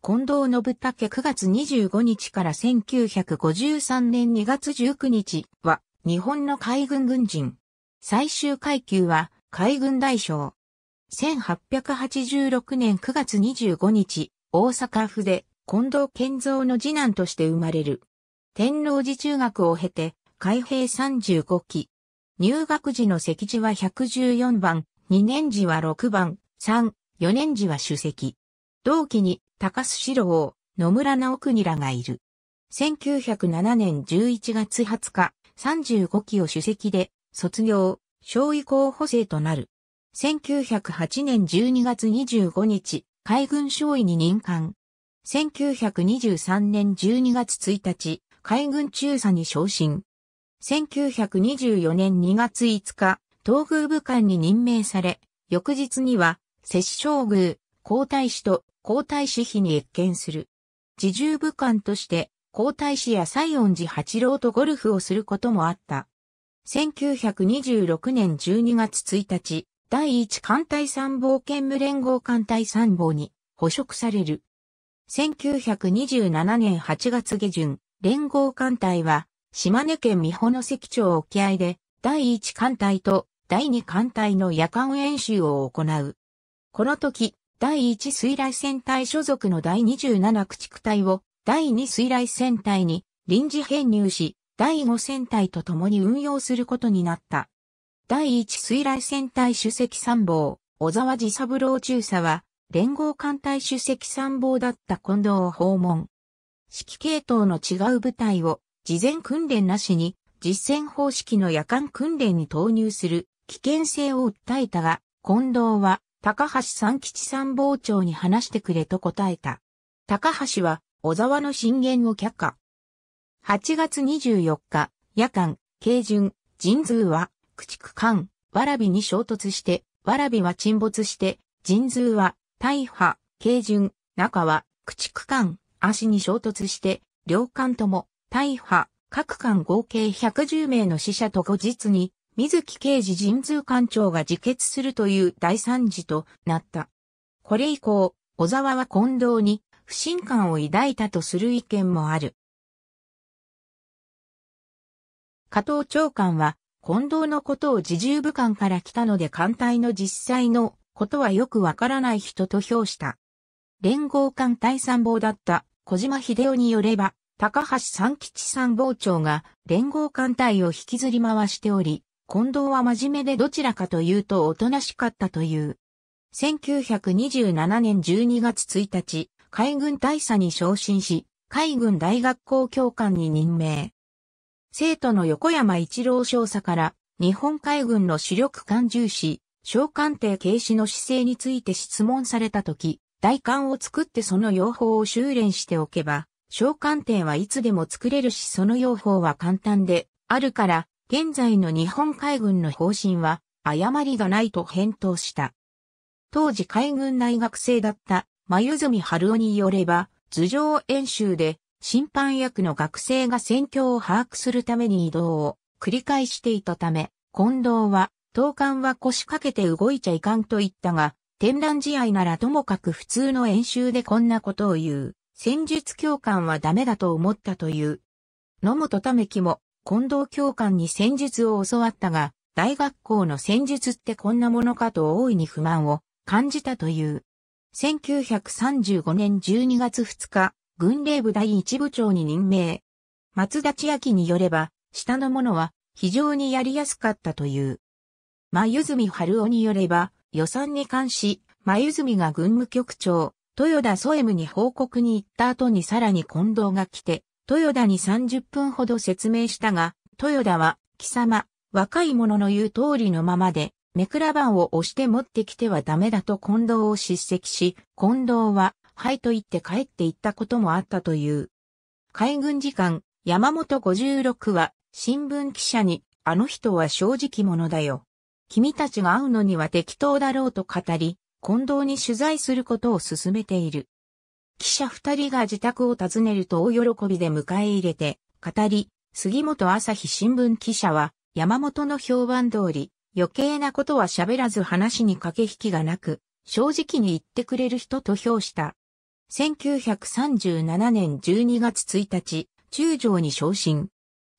近藤信武9月25日から1953年2月19日は日本の海軍軍人。最終階級は海軍大将。1886年9月25日、大阪府で近藤健三の次男として生まれる。天皇寺中学を経て、海兵35期。入学時の席次は114番、2年時は6番、3、4年時は主席。同期に高須四郎、野村直国らがいる。1907年11月20日、35期を主席で、卒業、小位候補生となる。1908年12月25日、海軍少尉に任官。1923年12月1日、海軍中佐に昇進。1924年2月5日、東宮武官に任命され、翌日には、摂政宮、皇太子と皇太子妃に謁見する。自重武官として皇太子や西恩寺八郎とゴルフをすることもあった。1926年12月1日、第一艦隊参謀兼務連合艦隊参謀に捕食される。1927年8月下旬、連合艦隊は、島根県美保の関町沖合で、第一艦隊と第二艦隊の夜間演習を行う。この時、第1水雷戦隊所属の第27駆逐隊を第2水雷戦隊に臨時編入し、第5戦隊と共に運用することになった。第1水雷戦隊主席参謀、小沢治三郎中佐は、連合艦隊主席参謀だった近藤を訪問。指揮系統の違う部隊を、事前訓練なしに、実戦方式の夜間訓練に投入する危険性を訴えたが、近藤は高橋三吉参謀長に話してくれと答えた。高橋は小沢の進言を却下。8月24日、夜間、慶順、神通は、駆逐艦、わらびに衝突して、わらびは沈没して、神通は、大破、慶順、中は、駆逐艦、足に衝突して、両艦とも、大破、各艦合計110名の死者と後日に、水木刑事神通官長が自決するという大惨事となった。これ以降、小沢は近藤に不信感を抱いたとする意見もある。加藤長官は、近藤のことを自重武官から来たので艦隊の実際のことはよくわからない人と評した。連合艦隊参謀だった小島秀夫によれば、高橋三吉参謀長が連合艦隊を引きずり回しており、近藤は真面目でどちらかというとおとなしかったという。1927年12月1日、海軍大佐に昇進し、海軍大学校教官に任命。生徒の横山一郎少佐から、日本海軍の主力艦重視、小艦艇軽視の姿勢について質問されたとき、大艦を作ってその用法を修練しておけば、小艦艇はいつでも作れるしその用法は簡単で、あるから、現在の日本海軍の方針は誤りがないと返答した。当時海軍大学生だった眉住春夫によれば、頭上演習で審判役の学生が戦況を把握するために移動を繰り返していたため、近藤は、当官は腰掛けて動いちゃいかんと言ったが、展覧試合ならともかく普通の演習でこんなことを言う、戦術教官はダメだと思ったという。野本めきも近藤教官に戦術を教わったが、大学校の戦術ってこんなものかと大いに不満を感じたという。1935年12月2日、軍令部第一部長に任命。松田千秋によれば、下の者は非常にやりやすかったという。眉住春夫によれば、予算に関し、眉住が軍務局長、豊田ソエムに報告に行った後にさらに近藤が来て、豊田に30分ほど説明したが、豊田は、貴様、若い者の言う通りのままで、目くら板を押して持ってきてはダメだと近藤を叱責し、近藤は、はいと言って帰って行ったこともあったという。海軍次官、山本56は、新聞記者に、あの人は正直者だよ。君たちが会うのには適当だろうと語り、近藤に取材することを勧めている。記者二人が自宅を訪ねると大喜びで迎え入れて、語り、杉本朝日新聞記者は、山本の評判通り、余計なことは喋らず話に駆け引きがなく、正直に言ってくれる人と評した。1937年12月1日、中条に昇進。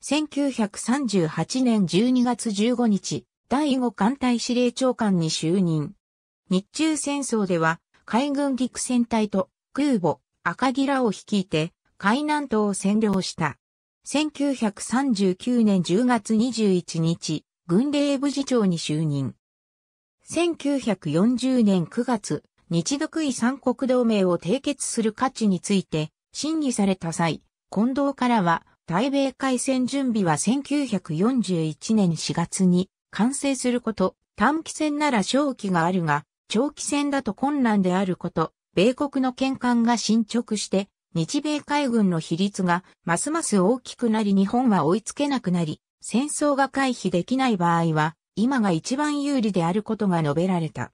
1938年12月15日、第5艦隊司令長官に就任。日中戦争では、海軍陸戦隊と空母赤ギラを率いて海南島を占領した。1939年10月21日、軍令部次長に就任。1940年9月、日独伊三国同盟を締結する価値について審議された際、近藤からは、対米海戦準備は1941年4月に完成すること、短期戦なら勝機があるが、長期戦だと困難であること、米国の見艦が進捗して、日米海軍の比率がますます大きくなり日本は追いつけなくなり、戦争が回避できない場合は、今が一番有利であることが述べられた。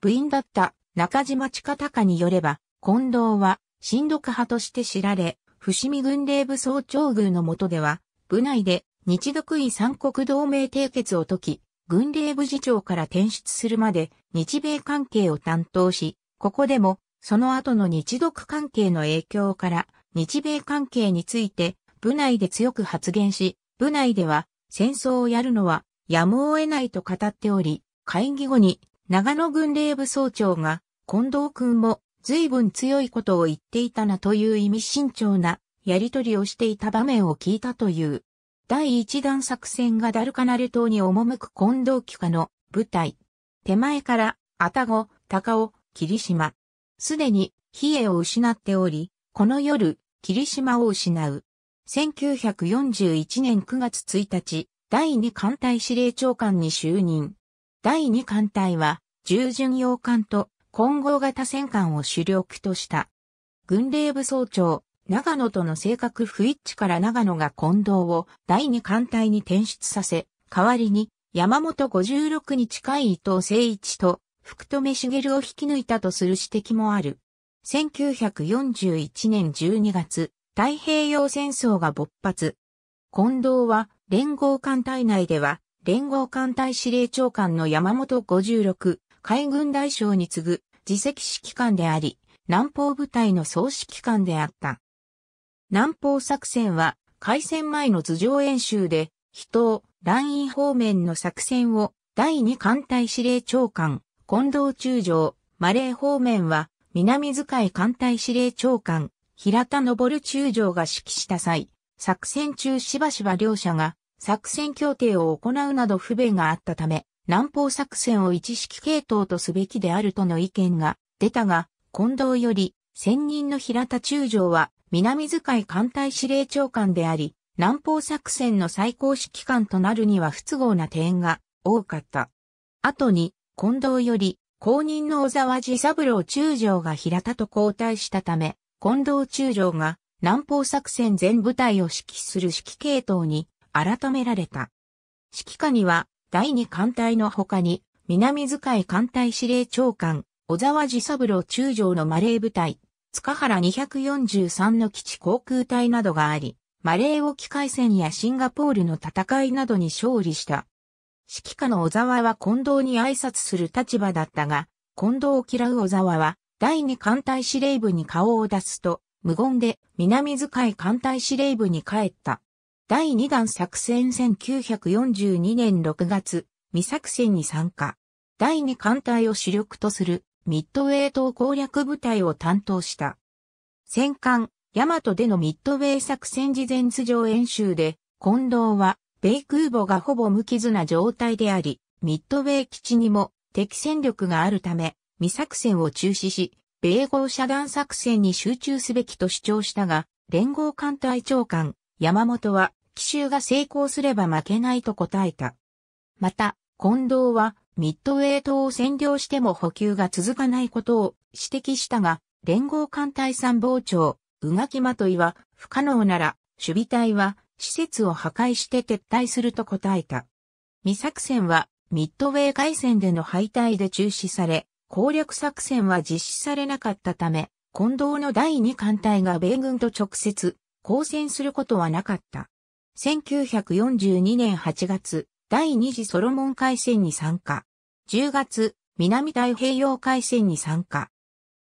部員だった中島近隆によれば、近藤は、親独派として知られ、伏見軍令部総長軍の下では、部内で日独位三国同盟締結を解き、軍令部次長から転出するまで日米関係を担当し、ここでも、その後の日独関係の影響から、日米関係について、部内で強く発言し、部内では、戦争をやるのは、やむを得ないと語っており、会議後に、長野軍令部総長が、近藤君も、随分強いことを言っていたなという意味慎重な、やりとりをしていた場面を聞いたという。第一弾作戦がダルカナル島に赴く近藤帰化の部隊。手前から、愛宕、高尾、霧島。すでに、比叡を失っており、この夜、霧島を失う。1941年9月1日、第2艦隊司令長官に就任。第2艦隊は、従巡洋艦と混合型戦艦を主力とした。軍令部総長、長野との性格不一致から長野が近藤を第2艦隊に転出させ、代わりに山本56に近い伊藤誠一と福留茂を引き抜いたとする指摘もある。1941年12月、太平洋戦争が勃発。近藤は、連合艦隊内では、連合艦隊司令長官の山本56、海軍大将に次ぐ、自責指揮官であり、南方部隊の総指揮官であった。南方作戦は、開戦前の頭上演習で、人、乱院方面の作戦を、第2艦隊司令長官、近藤中将、マレー方面は、南使い艦隊司令長官、平田昇中将が指揮した際、作戦中しばしば両者が作戦協定を行うなど不便があったため、南方作戦を一式系統とすべきであるとの意見が出たが、近藤より、専任の平田中将は、南使い艦隊司令長官であり、南方作戦の最高指揮官となるには不都合な点が多かった。後に、近藤より、公認の小沢寺三郎中将が平田と交代したため、近藤中将が南方作戦全部隊を指揮する指揮系統に改められた。指揮下には第二艦隊の他に南使い艦隊司令長官、小沢寺三郎中将のマレー部隊、塚原243の基地航空隊などがあり、マレー沖海戦やシンガポールの戦いなどに勝利した指揮下の小沢は近藤に挨拶する立場だったが、近藤を嫌う小沢は、第二艦隊司令部に顔を出すと、無言で南遣い艦隊司令部に帰った。第二弾作戦1942年6月、未作戦に参加。第二艦隊を主力とするミッドウェイ島攻略部隊を担当した。戦艦、ヤマトでのミッドウェイ作戦事前図上演習で、近藤は米空母がほぼ無傷な状態であり、ミッドウェー基地にも敵戦力があるため、未作戦を中止し、米合遮断作戦に集中すべきと主張したが、連合艦隊長官、山本は、奇襲が成功すれば負けないと答えた。また、近藤は、ミッドウェー島を占領しても補給が続かないことを指摘したが、連合艦隊参謀長、宇垣まといは、不可能なら、守備隊は、施設を破壊して撤退すると答えた。未作戦はミッドウェー海戦での敗退で中止され、攻略作戦は実施されなかったため、近藤の第二艦隊が米軍と直接交戦することはなかった。1942年8月、第二次ソロモン海戦に参加。10月、南太平洋海戦に参加。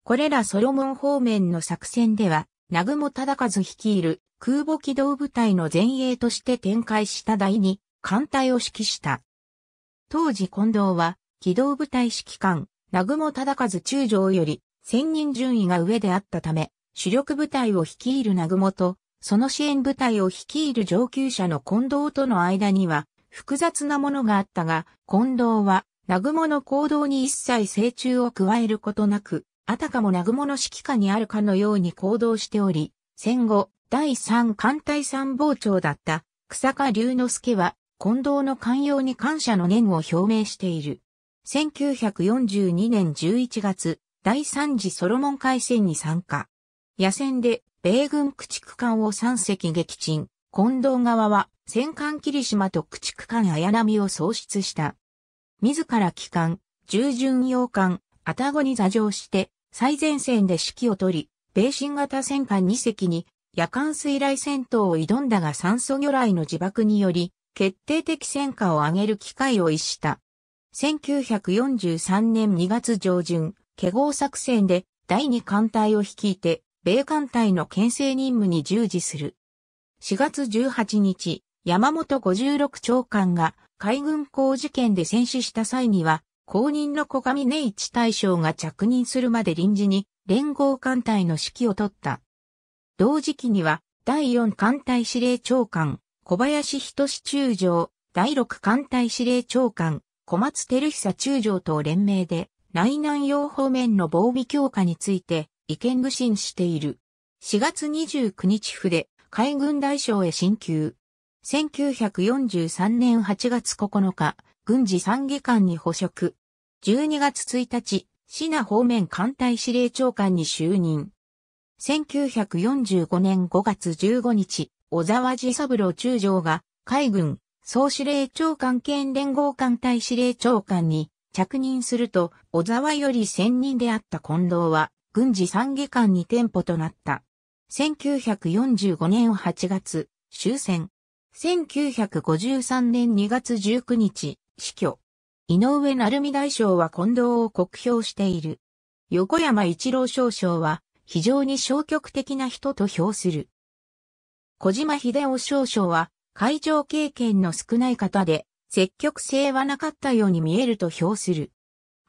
これらソロモン方面の作戦では、南雲忠和率いる空母機動部隊の前衛として展開した第2艦隊を指揮した。当時近藤は、機動部隊指揮官、南雲忠和中将より、専任順位が上であったため、主力部隊を率いる南雲と、その支援部隊を率いる上級者の近藤との間には、複雑なものがあったが、近藤は、南雲の行動に一切成虫を加えることなく、あたかも南雲の指揮下にあるかのように行動しており、戦後、第三艦隊参謀長だった草加龍之介は、近藤の寛容に感謝の念を表明している。1942年11月、第三次ソロモン海戦に参加。野戦で米軍駆逐艦を3隻撃沈。近藤側は戦艦霧島と駆逐艦綾波を喪失した。自ら帰関、従順洋艦、アタゴに座上して、最前線で指揮を取り、米新型戦艦2隻に夜間水雷戦闘を挑んだが酸素魚雷の自爆により、決定的戦果を上げる機会を逸した。1943年2月上旬、華合作戦で第2艦隊を率いて、米艦隊の牽制任務に従事する。4月18日、山本56長官が海軍工事件で戦死した際には、公認の小上根一大将が着任するまで臨時に連合艦隊の指揮を取った。同時期には、第4艦隊司令長官、小林仁志中将、第6艦隊司令長官、小松照久中将と連名で、内南洋方面の防備強化について、意見具信している。4月29日府で、海軍大将へ進級。1943年8月9日、軍事参議官に捕食。12月1日、シナ方面艦隊司令長官に就任。1945年5月15日、小沢治三郎中将が海軍総司令長官兼連合艦隊司令長官に着任すると、小沢より専任であった近藤は、軍事参議官に店舗となった。1945年8月、終戦。1953年2月19日、死去。井上成美大将は近藤を酷評している。横山一郎少将は、非常に消極的な人と評する。小島秀夫少将は、会場経験の少ない方で、積極性はなかったように見えると評する。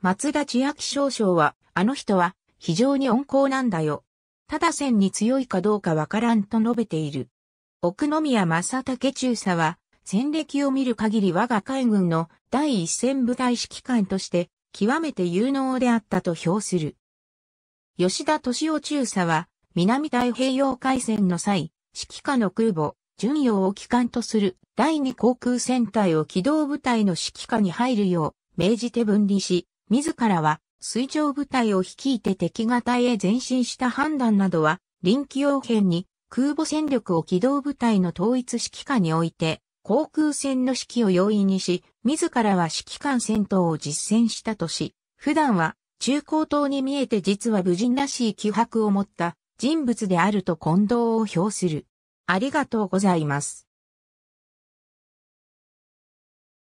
松田千秋少将は、あの人は、非常に温厚なんだよ。ただ戦に強いかどうかわからんと述べている。奥宮正武中佐は、戦歴を見る限り我が海軍の第一戦部隊指揮官として、極めて有能であったと評する。吉田敏夫中佐は、南太平洋海戦の際、指揮下の空母、巡洋を機関とする第二航空戦隊を機動部隊の指揮下に入るよう命じて分離し、自らは水上部隊を率いて敵方へ前進した判断などは、臨機応変に空母戦力を機動部隊の統一指揮下において、航空戦の指揮を容易にし、自らは指揮官戦闘を実践したとし、普段は中高等に見えて実は無人らしい気迫を持った人物であると近藤を評する。ありがとうございます。